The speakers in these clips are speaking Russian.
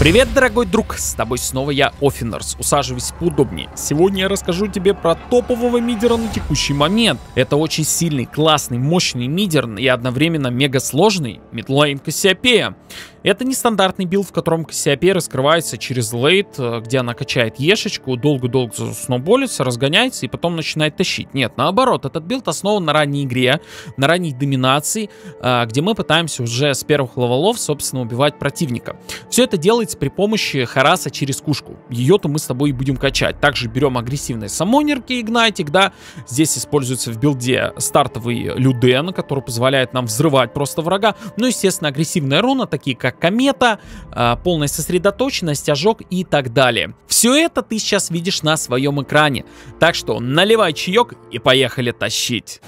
Привет, дорогой друг! С тобой снова я, Офинерс. Усаживайся поудобнее. Сегодня я расскажу тебе про топового мидера на текущий момент. Это очень сильный, классный, мощный мидер и одновременно мега сложный Мидлайн Кассиопея. Это нестандартный билд, в котором Кассиопея раскрывается через лейт, э, где она качает ешечку, долго-долго сноуболится, разгоняется и потом начинает тащить. Нет, наоборот, этот билд основан на ранней игре, на ранней доминации, э, где мы пытаемся уже с первых левелов, собственно, убивать противника. Все это делается при помощи Хараса через кушку. Ее-то мы с тобой и будем качать. Также берем агрессивные самонерки Игнайтик, да, здесь используется в билде стартовый Люден, который позволяет нам взрывать просто врага. Ну, естественно, агрессивные руна, такие как как комета, а, полная сосредоточенность, ожог и так далее. Все это ты сейчас видишь на своем экране. Так что наливай чаек и поехали тащить.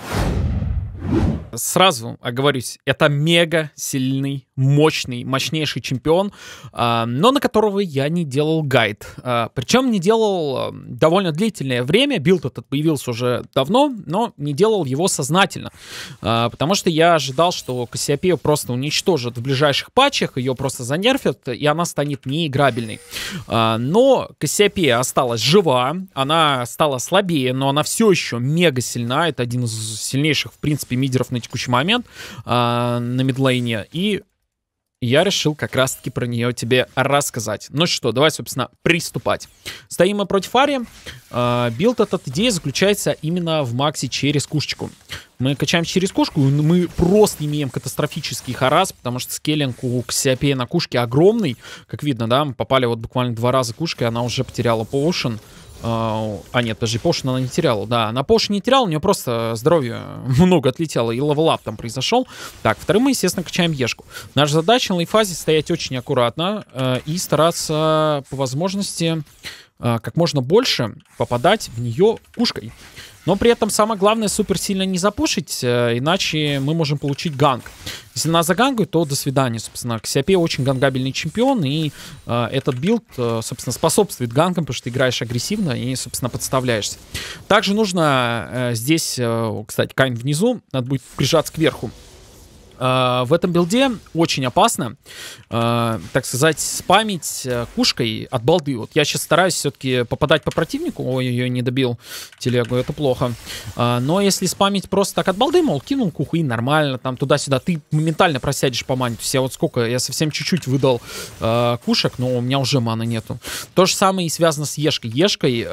Сразу оговорюсь, это мега сильный мощный, мощнейший чемпион, а, но на которого я не делал гайд. А, Причем не делал а, довольно длительное время, билд этот появился уже давно, но не делал его сознательно, потому что я ожидал, что Кассиопею просто уничтожат в ближайших патчах, ее просто занерфят, и она станет неиграбельной. Но Кассиопея осталась жива, она стала слабее, но она все еще мега сильна, это один из сильнейших, в принципе, мидеров на текущий момент на мидлейне, и я решил как раз-таки про нее тебе рассказать. Ну что, давай, собственно, приступать. Стоим мы против Ари. А, билд этот идеи заключается именно в максе через кушечку. Мы качаем через кушку, и мы просто имеем катастрофический харас, потому что скеллинг у Ксиопея на кушке огромный. Как видно, да, мы попали вот буквально два раза кушкой, она уже потеряла поушен. А, а нет, подожди, Пош она не теряла. Да, она Пош не теряла, у нее просто здоровье много отлетело, и левелап там произошел. Так, вторым мы, естественно, качаем Ешку. Наша задача на этой фазе стоять очень аккуратно э, и стараться по возможности э, как можно больше попадать в нее кушкой. Но при этом самое главное супер сильно не запушить, э, иначе мы можем получить ганг. Если нас загангают, то до свидания, собственно. Ксиопе очень гангабельный чемпион, и э, этот билд, э, собственно, способствует гангам, потому что ты играешь агрессивно и, собственно, подставляешься. Также нужно э, здесь, э, кстати, Кайн внизу, надо будет прижаться кверху. А, в этом билде очень опасно, а, так сказать, спамить э, кушкой от балды. Вот я сейчас стараюсь все-таки попадать по противнику. Ой, ее не добил телегу, это плохо. А, но если спамить просто так от балды, мол, кинул куху и нормально, там туда-сюда, ты моментально просядешь по мане. То есть я вот сколько, я совсем чуть-чуть выдал кушек, но у меня уже маны нету. То же самое и связано с Ешкой. Ешкой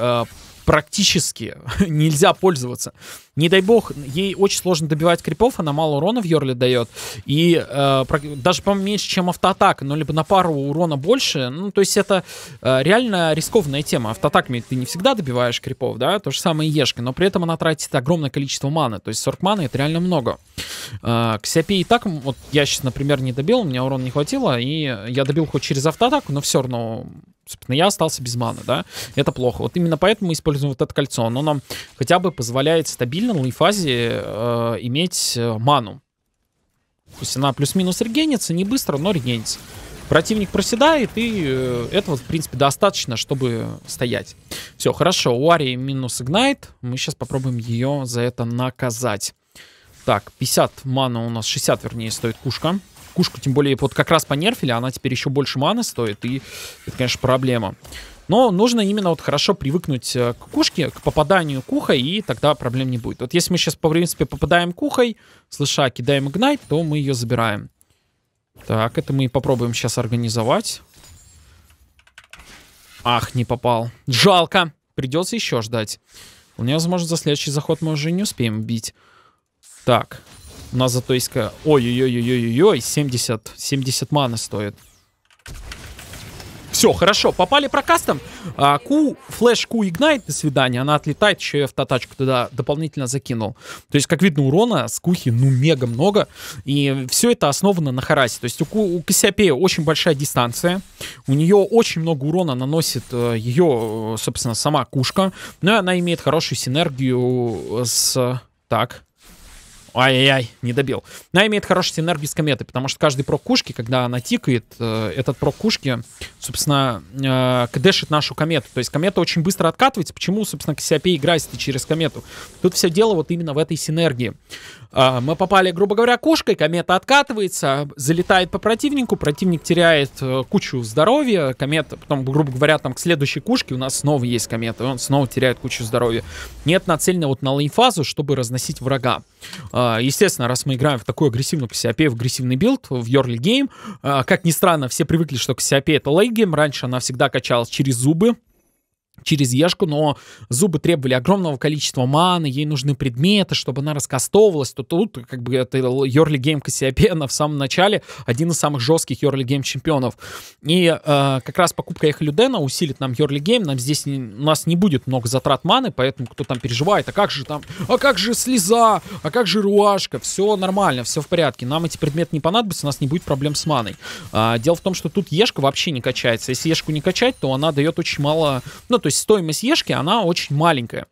практически нельзя пользоваться не дай бог, ей очень сложно добивать крипов, она мало урона в Йорле дает. И э, даже, поменьше, чем автоатака, но либо на пару урона больше. Ну, то есть это э, реально рискованная тема. Автоатаками ты не всегда добиваешь крипов, да, то же самое и Ешка, но при этом она тратит огромное количество маны. То есть 40 маны это реально много. Э, Ксиопе и так, вот я сейчас, например, не добил, у меня урона не хватило, и я добил хоть через автоатаку, но все равно собственно, я остался без маны, да, это плохо. Вот именно поэтому мы используем вот это кольцо, оно нам хотя бы позволяет стабильно стабильно на лейфазе э, иметь э, ману. То есть она плюс-минус регенится, не быстро, но регенится. Противник проседает, и э, этого, в принципе, достаточно, чтобы стоять. Все, хорошо, у Арии минус игнайт. Мы сейчас попробуем ее за это наказать. Так, 50 мана у нас, 60, вернее, стоит кушка. Кушку, тем более, вот как раз понерфили, она теперь еще больше маны стоит, и это, конечно, проблема. Но нужно именно вот хорошо привыкнуть э, к кушке к попаданию кухой, и тогда проблем не будет. Вот если мы сейчас, по принципе, попадаем кухой, слыша, кидаем игнайт, то мы ее забираем. Так, это мы попробуем сейчас организовать. Ах, не попал. Жалко. Придется еще ждать. У меня, возможно, за следующий заход мы уже не успеем бить. Так. У нас зато есть... Ой-ой-ой-ой-ой-ой, 70, 70 маны стоит. Все, хорошо, попали про кастом, а, ку, флеш ку, Ignite, до свидания. Она отлетает, еще и автотачку туда дополнительно закинул. То есть, как видно, урона с Кухи, ну, мега много. И все это основано на харасе. То есть у, у Кассиопея очень большая дистанция. У нее очень много урона наносит э, ее, собственно, сама Кушка. Но ну, она имеет хорошую синергию с... Так, Ай-яй-яй, не добил. Она имеет хорошую синергию с кометой, потому что каждый прок кушки, когда она тикает, э, этот прок кушки, собственно, э, кдешит нашу комету. То есть комета очень быстро откатывается. Почему, собственно, Кассиопей играет через комету? Тут все дело вот именно в этой синергии. А, мы попали, грубо говоря, кушкой, комета откатывается, залетает по противнику, противник теряет э, кучу здоровья, комета, потом, грубо говоря, там к следующей кушке у нас снова есть комета, и он снова теряет кучу здоровья. Нет нацелено вот на лейн-фазу, чтобы разносить врага. А, а, естественно, раз мы играем в такую агрессивную Кассиопею, в агрессивный билд, в Йорли Гейм, а, как ни странно, все привыкли, что Кассиопея это лейт раньше она всегда качалась через зубы, через Ешку, но зубы требовали огромного количества маны, ей нужны предметы, чтобы она раскастовывалась, то тут как бы это Йорли Гейм Кассиопена в самом начале один из самых жестких Йорли Гейм чемпионов. И э, как раз покупка Эхолюдена усилит нам Йорли Гейм, нам здесь не, у нас не будет много затрат маны, поэтому кто там переживает, а как же там, а как же слеза, а как же руашка, все нормально, все в порядке, нам эти предметы не понадобятся, у нас не будет проблем с маной. А, дело в том, что тут Ешка вообще не качается, если Ешку не качать, то она дает очень мало, ну то то есть стоимость Ешки, она очень маленькая.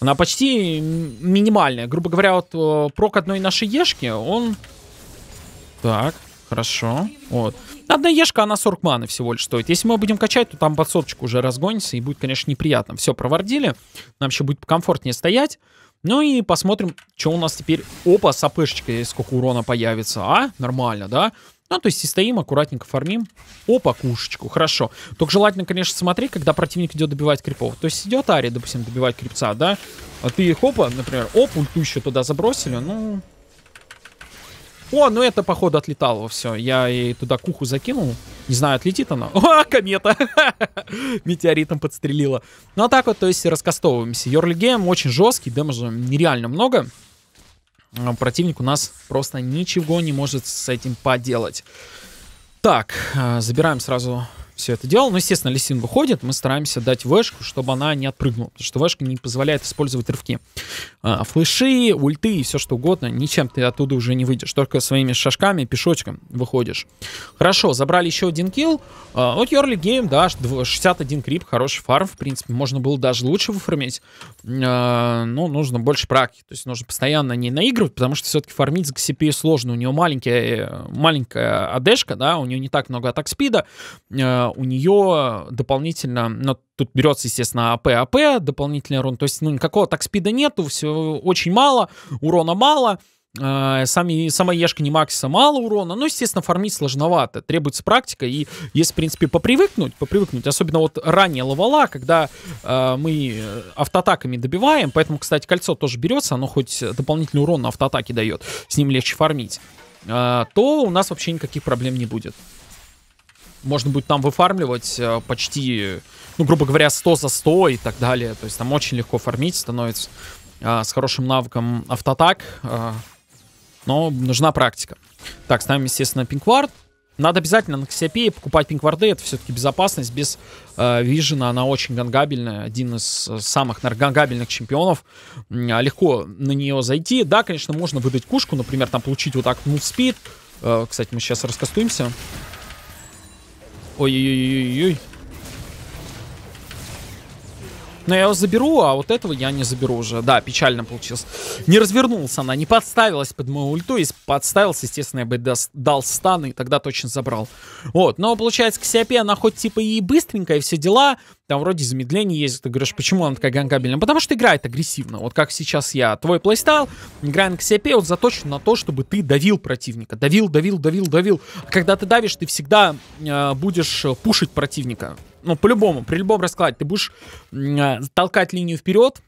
Она почти минимальная. Грубо говоря, вот э, прок одной нашей Ешки, он... Так, хорошо. Вот. Одна Ешка, она 40 маны всего лишь стоит. Если мы будем качать, то там под соточку уже разгонится, и будет, конечно, неприятно. Все, провардили. Нам еще будет комфортнее стоять. Ну и посмотрим, что у нас теперь... Опа, с АПшечкой сколько урона появится. А, нормально, да? Ну, то есть и стоим, аккуратненько фармим. Опа, кушечку, хорошо. Только желательно, конечно, смотри, когда противник идет добивать крипов. То есть идет Ари, допустим, добивать крипца, да? А ты их, опа, например, оп, ульту еще туда забросили, ну... О, ну это, походу, отлетало все. Я ей туда куху закинул. Не знаю, отлетит она. О, комета! Метеоритом подстрелила. Ну а так вот, то есть, раскастовываемся. Йорли гейм очень жесткий, демажа нереально много противник у нас просто ничего не может с этим поделать. Так, э, забираем сразу все это делал. Но, ну, естественно, Лисин выходит, мы стараемся дать вешку, чтобы она не отпрыгнула, потому что вешка не позволяет использовать рывки. А, а флеши, ульты и все что угодно, ничем ты оттуда уже не выйдешь, только своими шажками, пешочком выходишь. Хорошо, забрали еще один килл. А, вот Йорли Гейм, да, 61 крип, хороший фарм, в принципе, можно было даже лучше выформить, А, ну, нужно больше практики, то есть нужно постоянно не наигрывать, потому что все-таки фармить за CPI сложно, у него маленькая, э, маленькая адешка, да, у него не так много атак спида, а, у нее дополнительно, ну, тут берется, естественно, АП, АП, дополнительный урон, то есть, ну, никакого так спида нету, все очень мало, урона мало, а, сами, сама Ешка не макса мало урона, но, ну, естественно, фармить сложновато, требуется практика, и если, в принципе, попривыкнуть, попривыкнуть, особенно вот ранее ловала, когда э, мы автоатаками добиваем, поэтому, кстати, кольцо тоже берется, оно хоть дополнительный урон на автоатаке дает, с ним легче фармить, э, то у нас вообще никаких проблем не будет можно будет там выфармливать э, почти, ну, грубо говоря, 100 за 100 и так далее. То есть там очень легко фармить становится э, с хорошим навыком автоатак. Э, но нужна практика. Так, ставим, естественно, пинквард. Надо обязательно на Ксиопее покупать пинкварды, это все-таки безопасность. Без э, Вижена она очень гангабельная, один из самых гангабельных чемпионов. А легко на нее зайти. Да, конечно, можно выдать кушку, например, там получить вот так мувспид. Э, кстати, мы сейчас раскастуемся. Oj, oj, oj, oj. Но я его заберу, а вот этого я не заберу уже. Да, печально получилось. Не развернулся, она, не подставилась под мою ульту. Если подставился, естественно, я бы дал стан, и тогда точно забрал. Вот, но получается, Ксиопе, она хоть типа и быстренькая, и все дела. Там вроде замедление ездит, Ты говоришь, почему она такая ганкабельная? Потому что играет агрессивно. Вот как сейчас я. Твой плейстайл, игра на Ксиопе, вот заточен на то, чтобы ты давил противника. Давил, давил, давил, давил. А когда ты давишь, ты всегда э, будешь пушить противника ну, по-любому, при любом раскладе, ты будешь а, толкать линию вперед,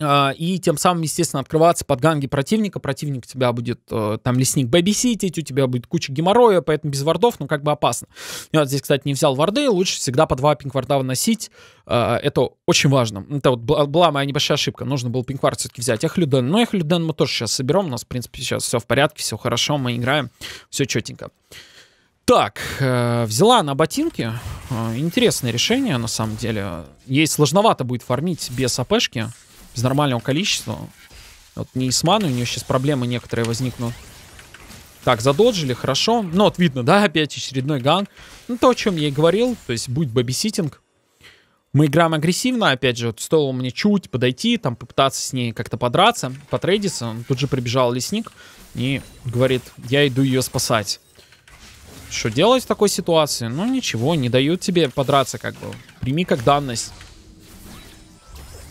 а, и тем самым, естественно, открываться под ганги противника. Противник у тебя будет, э, там, лесник бэбиситить, у тебя будет куча геморроя, поэтому без вардов, ну, как бы опасно. Я вот здесь, кстати, не взял варды, лучше всегда по два пинг-варда выносить. А, это очень важно. Это вот была моя небольшая ошибка. Нужно было пинг все-таки взять. Эхлюден. Но ну, эхлюден мы тоже сейчас соберем. У нас, в принципе, сейчас все в порядке, все хорошо, мы играем, все четенько. Так, э, взяла на ботинки. Э, интересное решение, на самом деле. Ей сложновато будет фармить без АПшки, без нормального количества. Вот не с у нее сейчас проблемы некоторые возникнут. Так, задолжили, хорошо. Ну, вот видно, да, опять очередной ганг. Ну, то, о чем я и говорил, то есть будет бэбиситинг. Мы играем агрессивно, опять же, вот стоило мне чуть подойти, там, попытаться с ней как-то подраться, потрейдиться. Тут же прибежал лесник и говорит, я иду ее спасать. Что делать в такой ситуации? Ну ничего, не дают тебе подраться как бы. Прими как данность.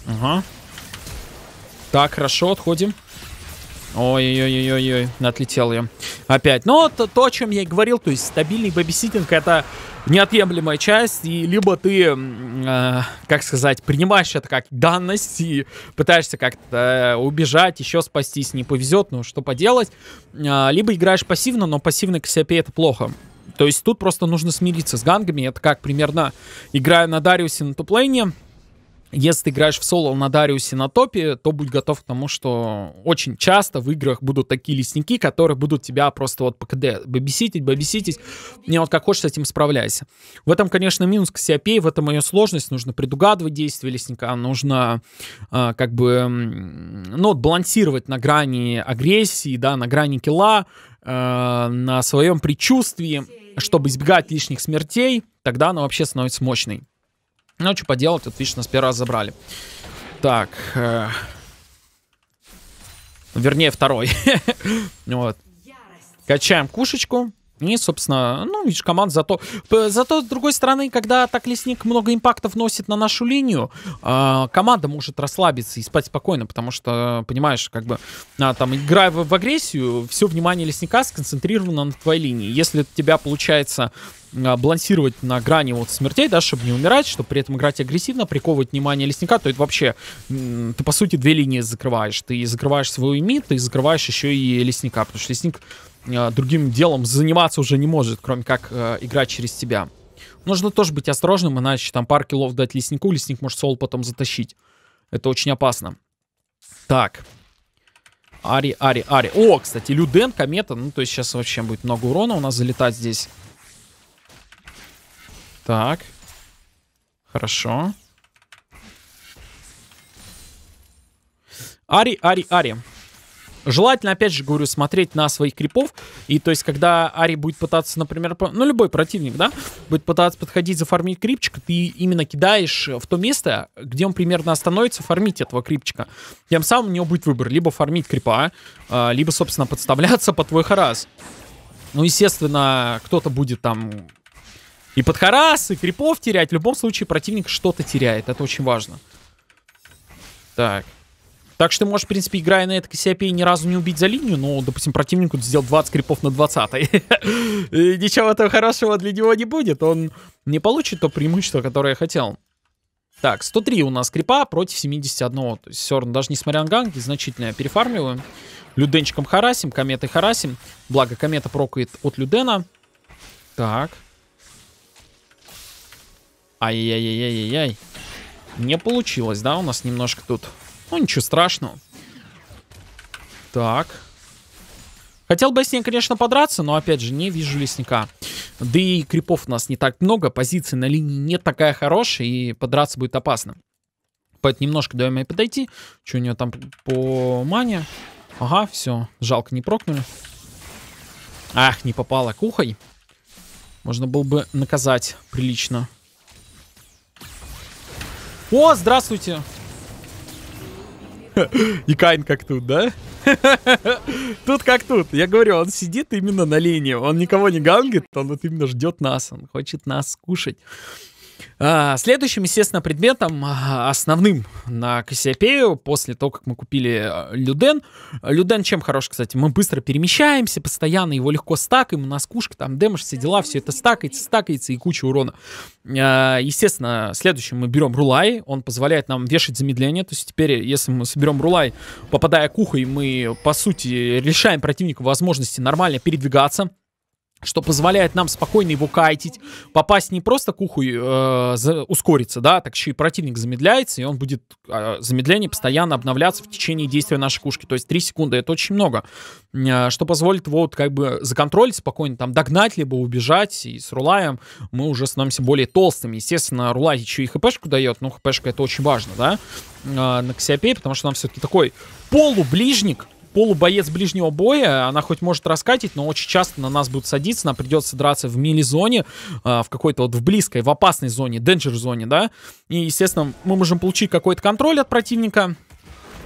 Ага. Так, хорошо, отходим. Ой-ой-ой-ой-ой, отлетел я. Опять. Ну то, то, о чем я и говорил, то есть стабильный бэбиситинг это неотъемлемая часть, и либо ты, э, как сказать, принимаешь это как данность и пытаешься как-то э, убежать, еще спастись, не повезет, ну что поделать, э, либо играешь пассивно, но пассивно к себе это плохо. То есть тут просто нужно смириться с гангами. Это как примерно, играя на Дариусе на топлейне, если ты играешь в соло на Дариусе на топе, то будь готов к тому, что очень часто в играх будут такие лесники, которые будут тебя просто вот по КД бабиситить, бабиситить. Не вот как хочешь с этим справляйся. В этом, конечно, минус к в этом ее сложность. Нужно предугадывать действия лесника, нужно э, как бы, ну, вот, балансировать на грани агрессии, да, на грани килла, э, на своем предчувствии чтобы избегать лишних смертей, тогда она вообще становится мощной. Ну, что поделать, видишь, нас первый раз забрали. Так. Э... Вернее, второй. вот. Качаем кушечку. И, собственно, ну, видишь, команд зато... Зато, с другой стороны, когда так лесник много импактов носит на нашу линию, а, команда может расслабиться и спать спокойно, потому что, понимаешь, как бы, а, там, играя в, в агрессию, все внимание лесника сконцентрировано на твоей линии. Если у тебя получается а, балансировать на грани вот смертей, да, чтобы не умирать, чтобы при этом играть агрессивно, приковывать внимание лесника, то это вообще ты, по сути, две линии закрываешь. Ты закрываешь свою мид, ты закрываешь еще и лесника, потому что лесник Э, другим делом заниматься уже не может, кроме как э, играть через тебя. Нужно тоже быть осторожным, иначе там пар киллов дать леснику, лесник может соло потом затащить. Это очень опасно. Так. Ари, Ари, Ари. О, кстати, Люден, комета. Ну, то есть сейчас вообще будет много урона у нас залетать здесь. Так. Хорошо. Ари, Ари, Ари. Желательно, опять же, говорю, смотреть на своих крипов. И то есть, когда Ари будет пытаться, например, ну, любой противник, да, будет пытаться подходить, зафармить крипчик, ты именно кидаешь э, в то место, где он примерно остановится, фармить этого крипчика. Тем самым у него будет выбор. Либо фармить крипа, а, либо, собственно, подставляться под твой харас. Ну, естественно, кто-то будет там и под харас, и крипов терять. В любом случае, противник что-то теряет. Это очень важно. Так. Так что ты можешь, в принципе, играя на этой Кассиопее, ни разу не убить за линию, но, допустим, противнику сделал 20 крипов на 20-й. Ничего этого хорошего для него не будет. Он не получит то преимущество, которое я хотел. Так, 103 у нас крипа против 71. То есть все равно, даже несмотря на ганги, значительно перефармиваем. Люденчиком харасим, кометой харасим. Благо, комета прокает от Людена. Так. Ай-яй-яй-яй-яй. Не получилось, да, у нас немножко тут ну, ничего страшного. Так. Хотел бы с ней, конечно, подраться, но, опять же, не вижу лесника. Да и крипов у нас не так много, позиции на линии не такая хорошая, и подраться будет опасно. Поэтому немножко даем ей подойти. Что у нее там по мане? Ага, все, жалко, не прокнули. Ах, не попала кухой. Можно было бы наказать прилично. О, здравствуйте! И Кайн как тут, да? Тут как тут. Я говорю, он сидит именно на линии. Он никого не гангит, он вот именно ждет нас. Он хочет нас кушать. А, следующим, естественно, предметом а, основным на Кассиопею после того, как мы купили э, Люден. Люден чем хорош, кстати? Мы быстро перемещаемся, постоянно его легко стакаем, у нас кушка, там демаш все дела, все это стакается, стакается и куча урона. А, естественно, следующим мы берем Рулай, он позволяет нам вешать замедление, то есть теперь, э, если мы соберем Рулай, попадая кухой, мы, по сути, лишаем противнику возможности нормально передвигаться, что позволяет нам спокойно его кайтить, попасть не просто к уху, э, за, ускориться, да, так еще и противник замедляется, и он будет, э, замедление постоянно обновляться в течение действия нашей кушки, то есть 3 секунды, это очень много, э, что позволит вот как бы законтролить спокойно, там догнать, либо убежать, и с рулаем мы уже становимся более толстыми, естественно, рулай еще и хпшку дает, но хпшка это очень важно, да, э, на Ксиопей, потому что нам все-таки такой полуближник, полубоец ближнего боя, она хоть может раскатить, но очень часто на нас будут садиться, нам придется драться в мили-зоне, а, в какой-то вот в близкой, в опасной зоне, денджер-зоне, да, и, естественно, мы можем получить какой-то контроль от противника,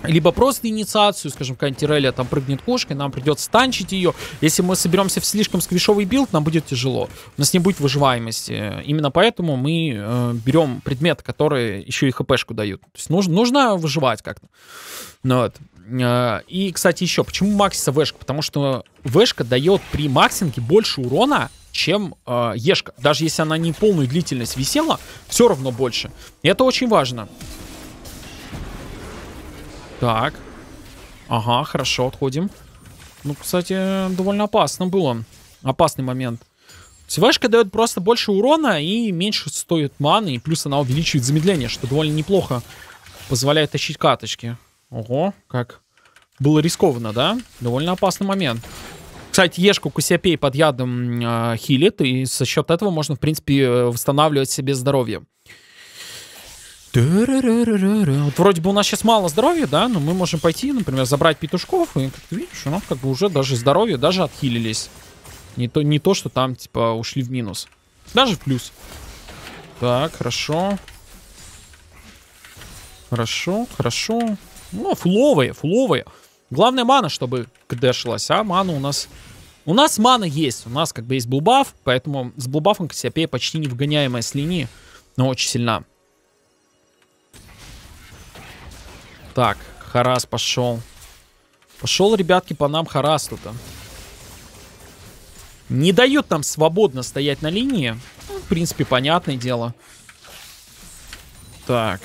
либо просто инициацию, скажем, какая-нибудь Тирелия там прыгнет кошкой, нам придется танчить ее. Если мы соберемся в слишком сквишовый билд, нам будет тяжело. У нас не будет выживаемости. Именно поэтому мы э, берем предметы, которые еще и хпшку дают. То есть нужно, нужно выживать как-то. Ну, вот. А, и, кстати, еще, почему максиса вешка? Потому что вешка дает при максинге больше урона, чем э, ешка. Даже если она не полную длительность висела, все равно больше. И это очень важно. Так. Ага, хорошо, отходим. Ну, кстати, довольно опасно было. Опасный момент. Севашка дает просто больше урона и меньше стоит маны, и плюс она увеличивает замедление, что довольно неплохо позволяет тащить каточки. Ого, как было рискованно, да? Довольно опасный момент. Кстати, Ешку Кусиопей под ядом э, хилит, и со счет этого можно, в принципе, э, восстанавливать себе здоровье. Вот вроде бы у нас сейчас мало здоровья, да, но мы можем пойти, например, забрать петушков, и, как ты видишь, у нас как бы уже даже здоровье, даже отхилились. Не то, не то, что там, типа, ушли в минус. Даже в плюс. Так, хорошо. Хорошо, хорошо. Ну, фловые, фловые. Главное мана, чтобы КД а мана у нас... У нас мана есть, у нас как бы есть блбаф, поэтому с блбафом Кассиопея почти невгоняемая с линии, но очень сильна. Так, Харас пошел. Пошел, ребятки, по нам Харас тут. А. Не дает нам свободно стоять на линии. Ну, в принципе, понятное дело. Так,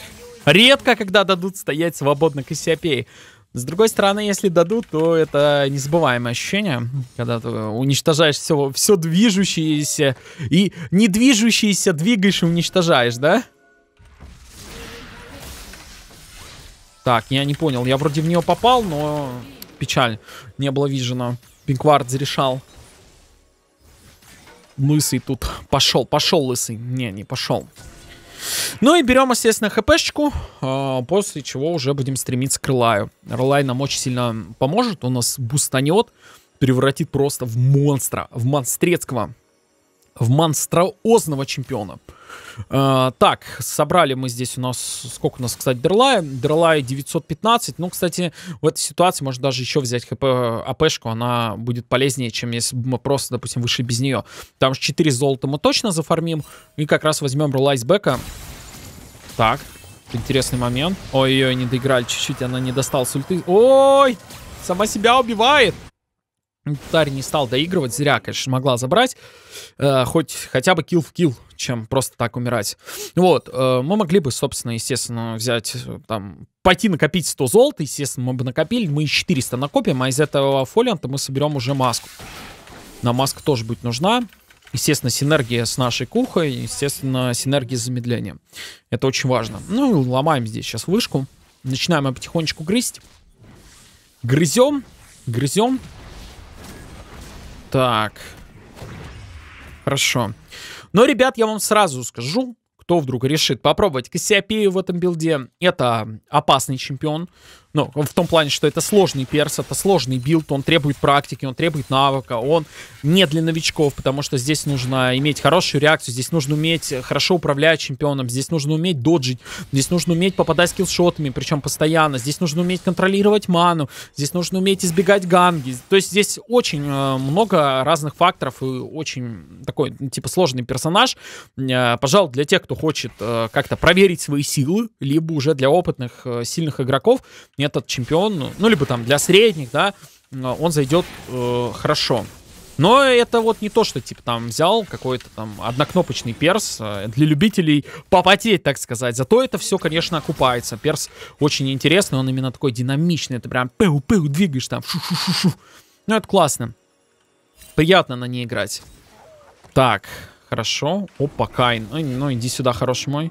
Редко, когда дадут стоять свободно Кассиопеи. С другой стороны, если дадут, то это незабываемое ощущение, когда ты уничтожаешь все, все движущееся и недвижущееся двигаешь и уничтожаешь, да? Так, я не понял, я вроде в нее попал, но печаль, не было вижено. Пинквард зарешал. Лысый тут пошел, пошел лысый. Не, не пошел. Ну и берем, естественно, хпшечку, а, после чего уже будем стремиться к Релаю. Релай нам очень сильно поможет, он нас бустанет, превратит просто в монстра, в монстрецкого, в монстроозного чемпиона. А, так, собрали мы здесь у нас, сколько у нас, кстати, Берлая? Берлая 915. Ну, кстати, в этой ситуации можно даже еще взять хп, АПшку, она будет полезнее, чем если бы мы просто, допустим, вышли без нее. Там же 4 золота мы точно зафармим, и как раз возьмем Берлай с бэка. Так, интересный момент. Ой-ой, не доиграли чуть-чуть, она не достала с Ой, сама себя убивает. Ну, Тарь не стал доигрывать, зря, конечно, могла забрать. Э, хоть хотя бы килл в килл, чем просто так умирать. Вот, э, мы могли бы, собственно, естественно, взять, э, там, пойти накопить 100 золота, естественно, мы бы накопили, мы 400 накопим, а из этого фолианта мы соберем уже маску. На маска тоже будет нужна. Естественно, синергия с нашей кухой, естественно, синергия с замедлением. Это очень важно. Ну, ломаем здесь сейчас вышку. Начинаем потихонечку грызть. Грызем, грызем. Так. Хорошо. Но, ребят, я вам сразу скажу, кто вдруг решит попробовать Кассиопею в этом билде, это опасный чемпион. Ну, в том плане, что это сложный перс, это сложный билд, он требует практики, он требует навыка, он не для новичков, потому что здесь нужно иметь хорошую реакцию, здесь нужно уметь хорошо управлять чемпионом, здесь нужно уметь доджить, здесь нужно уметь попадать скиллшотами, причем постоянно, здесь нужно уметь контролировать ману, здесь нужно уметь избегать ганги. То есть здесь очень э, много разных факторов и очень такой, типа, сложный персонаж. Э, пожалуй, для тех, кто хочет э, как-то проверить свои силы, либо уже для опытных, сильных игроков, метод чемпион, ну, либо там для средних, да, он зайдет э, хорошо. Но это вот не то, что, типа, там взял какой-то там однокнопочный перс э, для любителей попотеть, так сказать. Зато это все, конечно, окупается. Перс очень интересный, он именно такой динамичный. Это прям пыл-пыл двигаешь там. Шу -шу -шу -шу. Ну, это классно. Приятно на ней играть. Так, хорошо. Опа, Кайн. Ну, иди сюда, хороший мой.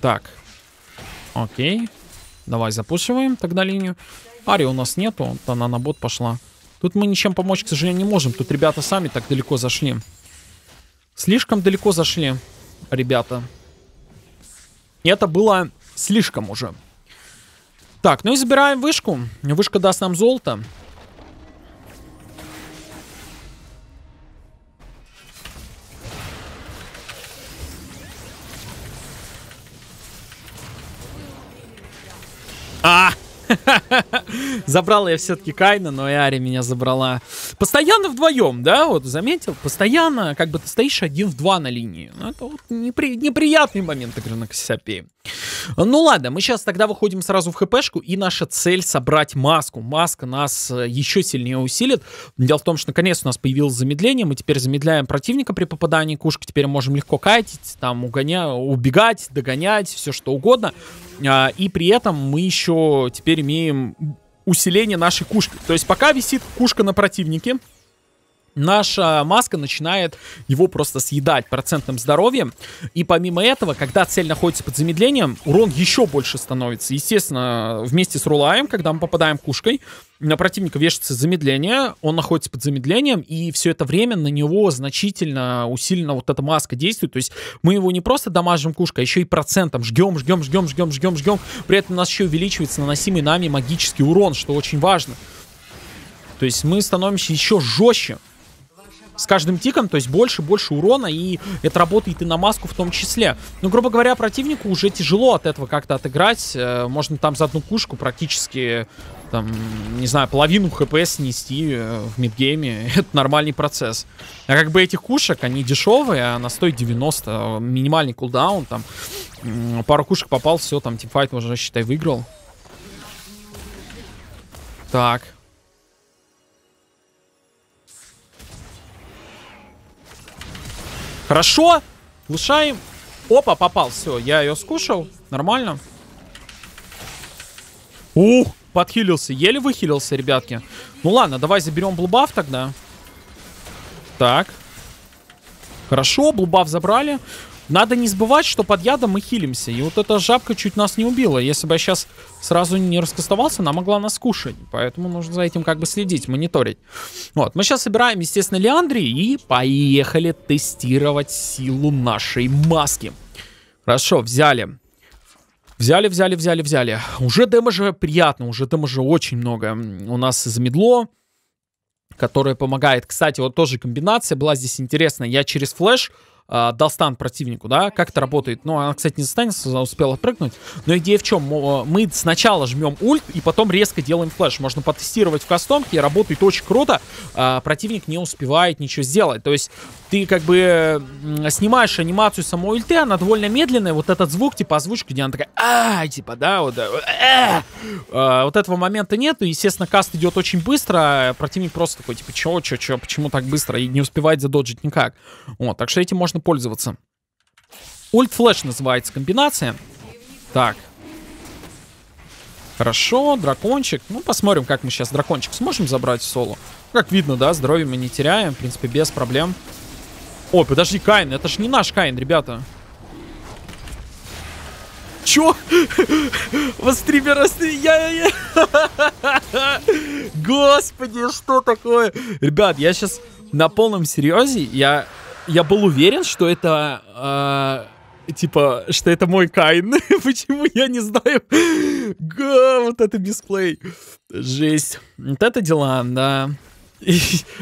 Так. Окей. Давай запушиваем тогда линию. Ари у нас нету, вот она на бот пошла. Тут мы ничем помочь, к сожалению, не можем. Тут ребята сами так далеко зашли. Слишком далеко зашли, ребята. И это было слишком уже. Так, ну и забираем вышку. Вышка даст нам золото. Забрал я все-таки Кайна, но и Ари меня забрала. Постоянно вдвоем, да, вот заметил? Постоянно, как бы ты стоишь один в два на линии. Ну, это вот непри... неприятный момент игры на Кассиопее. Ну ладно, мы сейчас тогда выходим сразу в хпшку, и наша цель собрать маску. Маска нас э, еще сильнее усилит. Дело в том, что наконец у нас появилось замедление, мы теперь замедляем противника при попадании кушки, теперь можем легко катить, там угоня... убегать, догонять, все что угодно. А, и при этом мы еще теперь имеем усиление нашей кушки. То есть пока висит кушка на противнике, наша маска начинает его просто съедать процентным здоровьем. И помимо этого, когда цель находится под замедлением, урон еще больше становится. Естественно, вместе с рулаем, когда мы попадаем кушкой, на противника вешается замедление, он находится под замедлением, и все это время на него значительно усиленно вот эта маска действует. То есть мы его не просто дамажим кушкой, а еще и процентом жгем, жгем, жгем, жгем, жгем, жгем. При этом у нас еще увеличивается наносимый нами магический урон, что очень важно. То есть мы становимся еще жестче с каждым тиком, то есть больше, больше урона, и это работает и на маску в том числе. Но, грубо говоря, противнику уже тяжело от этого как-то отыграть. Э, можно там за одну кушку практически, там, не знаю, половину хп снести э, в мидгейме. Это нормальный процесс. А как бы этих кушек, они дешевые, а она стоит 90, а минимальный кулдаун, там, пару кушек попал, все, там, тимфайт уже, считай, выиграл. Так. Хорошо. Лушаем. Опа, попал. Все, я ее скушал. Нормально. Ух, подхилился. Еле выхилился, ребятки. Ну ладно, давай заберем блубав тогда. Так. Хорошо, блубав забрали. Надо не забывать, что под ядом мы хилимся. И вот эта жабка чуть нас не убила. Если бы я сейчас сразу не раскастовался, она могла нас кушать. Поэтому нужно за этим как бы следить, мониторить. Вот, мы сейчас собираем, естественно, Леандри и поехали тестировать силу нашей маски. Хорошо, взяли. Взяли, взяли, взяли, взяли. Уже демажа приятно, уже демажа очень много. У нас замедло, которое помогает. Кстати, вот тоже комбинация была здесь интересная. Я через флеш э, а, даст стан противнику, да, как это работает. Ну, она, кстати, не застанется, она успела прыгнуть. Но идея в чем? А, мы сначала жмем ульт и потом резко делаем флеш. Можно потестировать в кастомке, работает очень круто. Э, противник не успевает ничего сделать. То есть ты как бы снимаешь анимацию самой ульты, она довольно медленная. Вот этот звук, типа озвучка, где она такая, а, типа, да, вот, а, а, вот этого момента нету. Естественно, каст идет очень быстро. противник просто такой, типа, чего, чего, чего? почему так быстро? И не успевает задоджить никак. Вот, так что этим можно интересно пользоваться. Ульт флеш называется комбинация. Так. Хорошо, дракончик. Ну, посмотрим, как мы сейчас дракончик сможем забрать в соло. Как видно, да, здоровье мы не теряем. В принципе, без проблем. О, подожди, Каин. Это же не наш Каин, ребята. Чё? Вас три Я, я, я. Господи, что такое? Ребят, я сейчас на полном серьезе. Я я был уверен, что это... Э, типа, что это мой Кайн. Почему я не знаю? Га, вот это бисплей. Жесть. Вот это дела, да.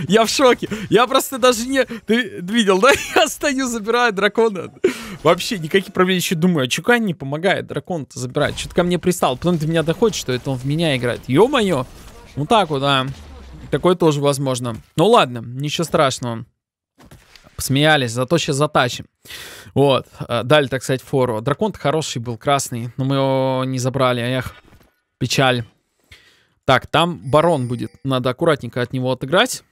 я в шоке. Я просто даже не... Ты видел, да? Я стою, забираю дракона. Вообще никакие проблем. Еще думаю, а чё не помогает дракон-то забирать? Что-то ко мне пристал. Потом ты меня доходит, что это он в меня играет. Ё-моё. Ну так вот, да. Такое тоже возможно. Ну ладно, ничего страшного. Посмеялись, зато сейчас затащим. Вот, э, дали, так сказать, фору. дракон хороший был, красный, но мы его не забрали, а эх, печаль. Так, там барон будет, надо аккуратненько от него отыграть.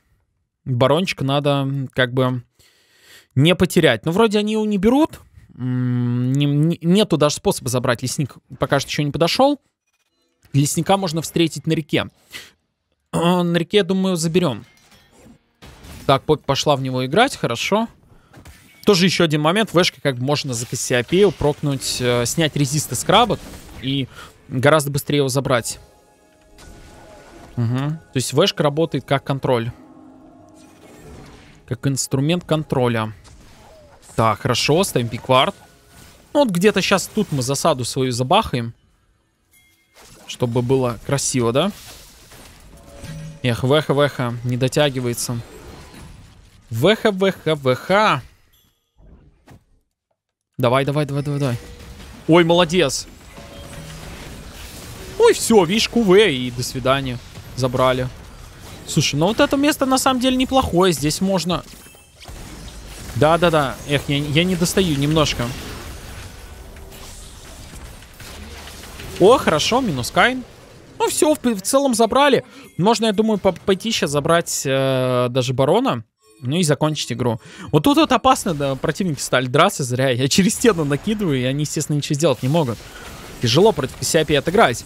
Барончика надо как бы не потерять. Ну, вроде они его не берут, нету даже способа забрать. Лесник пока что еще не подошел. Лесника можно встретить на реке. На реке, думаю, заберем. Так, Поппи пошла в него играть, хорошо. Тоже еще один момент. Вэшка как бы можно за Кассиопею прокнуть, э, снять резисты из краба и гораздо быстрее его забрать. Угу. То есть Вэшка работает как контроль. Как инструмент контроля. Так, хорошо, ставим пиквард. Ну, вот где-то сейчас тут мы засаду свою забахаем. Чтобы было красиво, да? Эх, веха-веха, не дотягивается. ВХ, ВХ, ВХ. Давай, давай, давай, давай, давай. Ой, молодец. Ой, все, видишь, куве и до свидания. Забрали. Слушай, ну вот это место на самом деле неплохое. Здесь можно... Да-да-да. Эх, я, я не достаю немножко. О, хорошо, минус Кайн. Ну все, в, в целом забрали. Можно, я думаю, по пойти сейчас забрать э, даже барона ну и закончить игру. Вот тут вот опасно, да, противники стали драться зря. Я через стену накидываю, и они, естественно, ничего сделать не могут. Тяжело против Кассиопии отыграть.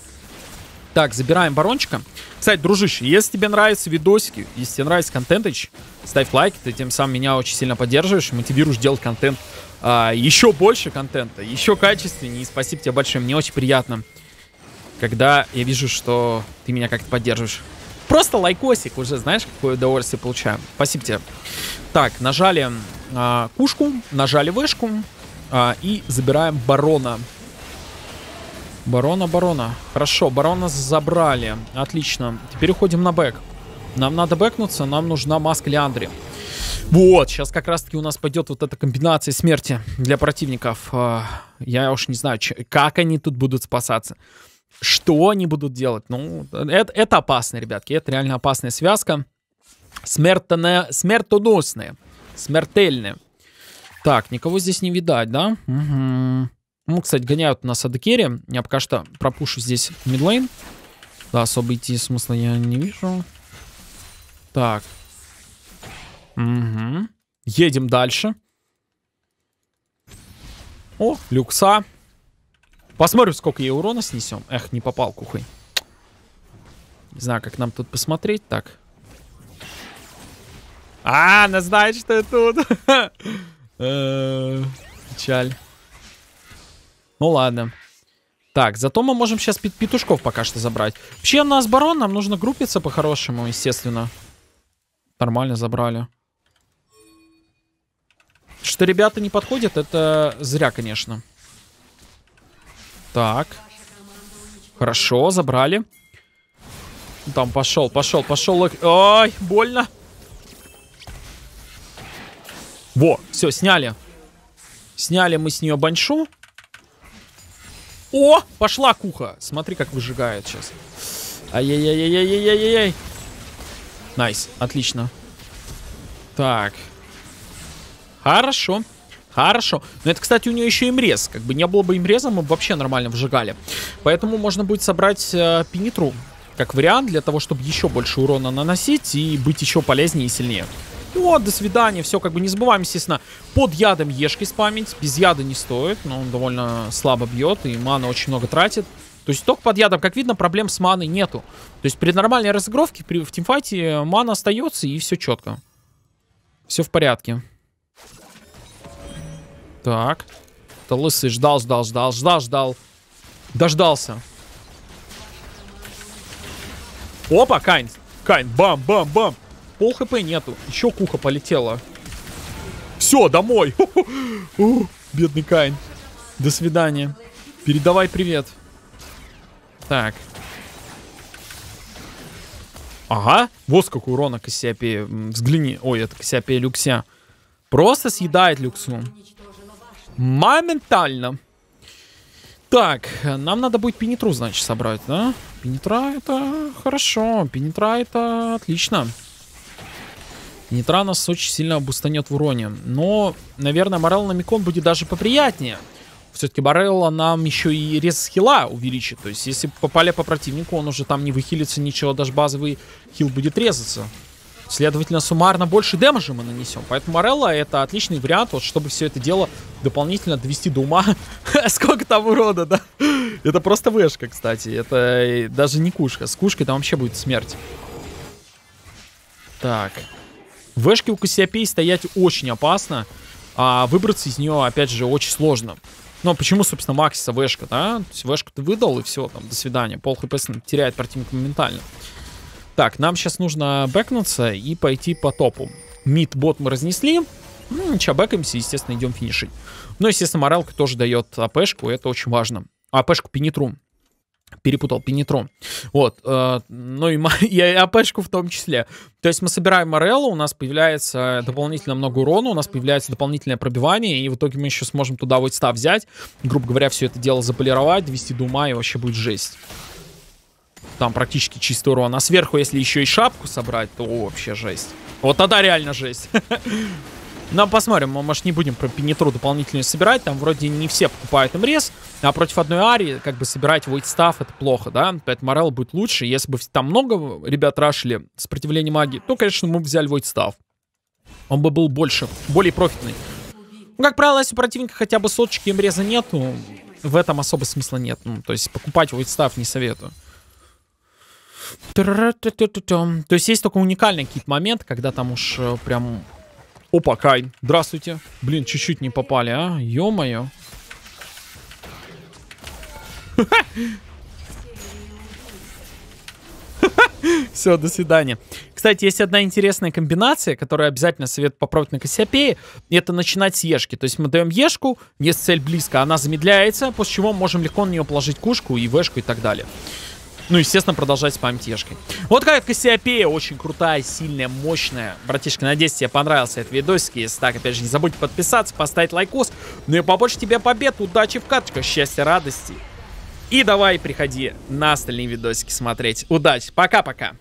Так, забираем барончика. Кстати, дружище, если тебе нравятся видосики, если тебе нравится контентыч, ставь лайк, ты тем самым меня очень сильно поддерживаешь, мотивируешь делать контент. А, еще больше контента, еще качественнее. И спасибо тебе большое, мне очень приятно, когда я вижу, что ты меня как-то поддерживаешь просто лайкосик уже, знаешь, какое удовольствие получаем. Спасибо тебе. Так, нажали а, кушку, нажали вышку а, и забираем барона. Барона, барона. Хорошо, барона забрали. Отлично. Теперь уходим на бэк. Нам надо бэкнуться, нам нужна маска Леандри. Вот, сейчас как раз-таки у нас пойдет вот эта комбинация смерти для противников. А, я уж не знаю, как они тут будут спасаться. Что они будут делать? Ну, это, это опасно, ребятки. Это реально опасная связка. Смертная, смертоносная. Смертельная. Так, никого здесь не видать, да? Угу. Ну, кстати, гоняют нас Адекери. Я пока что пропушу здесь мидлейн. Да, особо идти смысла я не вижу. Так. Угу. Едем дальше. О, люкса. Посмотрим, сколько ей урона снесем. Эх, не попал, кухой. Не знаю, как нам тут посмотреть так. А, она знает, что я тут. Э, печаль. Ну ладно. Так, зато мы можем сейчас петушков пока что забрать. Вообще, у нас барон, нам нужно группиться по-хорошему, естественно. Нормально забрали. Что ребята не подходят, это зря, конечно. Так. Хорошо, забрали. Там пошел, пошел, пошел. Ой, больно. Во, все, сняли. Сняли мы с нее баншу. О, пошла куха. Смотри, как выжигает сейчас. Ай-яй-яй-яй-яй-яй-яй. Найс, отлично. Так. Хорошо. Хорошо. Но это, кстати, у нее еще имрез. Как бы не было бы имреза, мы бы вообще нормально вжигали. Поэтому можно будет собрать э, пенитру как вариант для того, чтобы еще больше урона наносить и быть еще полезнее и сильнее. Ну вот, до свидания, все, как бы не забываем, естественно, под ядом ешки спамить, без яда не стоит, но ну, он довольно слабо бьет и мана очень много тратит. То есть только под ядом, как видно, проблем с маной нету. То есть при нормальной разыгровке при, в тимфайте мана остается и все четко. Все в порядке. Так. Это лысый ждал, ждал, ждал, ждал, ждал. Дождался. Опа, Кайн. Кайн, бам, бам, бам. Пол хп нету. Еще куха полетела. Все, домой. О, бедный Кайн. До свидания. Передавай привет. Так. Ага, вот сколько урона Кассиопея. Взгляни. Ой, это Кассиопея люкся. Просто съедает Люксу. Моментально. Так, нам надо будет пенитру, значит, собрать, да? Пенетра это хорошо, пенетра это отлично. Пенетра нас очень сильно обустанет в уроне. Но, наверное, Морелла на Микон будет даже поприятнее. Все-таки Барелла нам еще и рез хила увеличит. То есть, если попали по противнику, он уже там не выхилится ничего, даже базовый хил будет резаться. Следовательно, суммарно больше дэмэджа мы нанесем. Поэтому Морелла это отличный вариант, вот, чтобы все это дело дополнительно довести до ума. Сколько там урода, да? это просто вешка, кстати. Это э, даже не кушка. С кушкой там вообще будет смерть. Так. В у Кассиопеи стоять очень опасно, а выбраться из нее, опять же, очень сложно. Но почему, собственно, Максиса Вэшка, да? То есть Вэшку ты выдал, и все, там, до свидания. Пол хп теряет противник моментально. Так, нам сейчас нужно бэкнуться и пойти по топу. Мид-бот мы разнесли. Сейчас бэкаемся, естественно, идем финишить. Ну, естественно, моралка тоже дает АПшку, это очень важно. АПшку пенитру. Перепутал пенитру. Вот. Э, ну и, и АПшку в том числе. То есть мы собираем Мореллу, у нас появляется дополнительно много урона, у нас появляется дополнительное пробивание, и в итоге мы еще сможем туда вот ста взять. Грубо говоря, все это дело заполировать, довести до ума, и вообще будет жесть. Там практически чистый урон. А сверху, если еще и шапку собрать, то вообще жесть. Вот тогда реально жесть. Нам ну, посмотрим, мы, может, не будем про пенетру дополнительную собирать. Там вроде не все покупают МРС, а против одной арии как бы собирать став это плохо, да? Поэтому Морел будет лучше. Если бы там много ребят рашили сопротивление магии, то, конечно, мы бы взяли став. Он бы был больше, более профитный. Ну, как правило, если у противника хотя бы соточки МРеза нету, в этом особо смысла нет. Ну, то есть покупать став не советую. То есть есть только уникальный какие-то моменты, когда там уж прям... Опа, Кайн, здравствуйте. Блин, чуть-чуть не попали, а? Ё-моё. Все, до свидания. Кстати, есть одна интересная комбинация, которую обязательно советую попробовать на Кассиопее. Это начинать с Ешки. То есть мы даем Ешку, есть цель близко, она замедляется, после чего можем легко на нее положить кушку и Вешку и так далее. Ну, естественно, продолжать спамить ешкой. Вот какая Кассиопея, очень крутая, сильная, мощная. Братишка, надеюсь, тебе понравился этот видосик. Если так, опять же, не забудь подписаться, поставить лайкос. Ну и побольше тебе побед, удачи в карточках, счастья, радости. И давай приходи на остальные видосики смотреть. Удачи, пока-пока.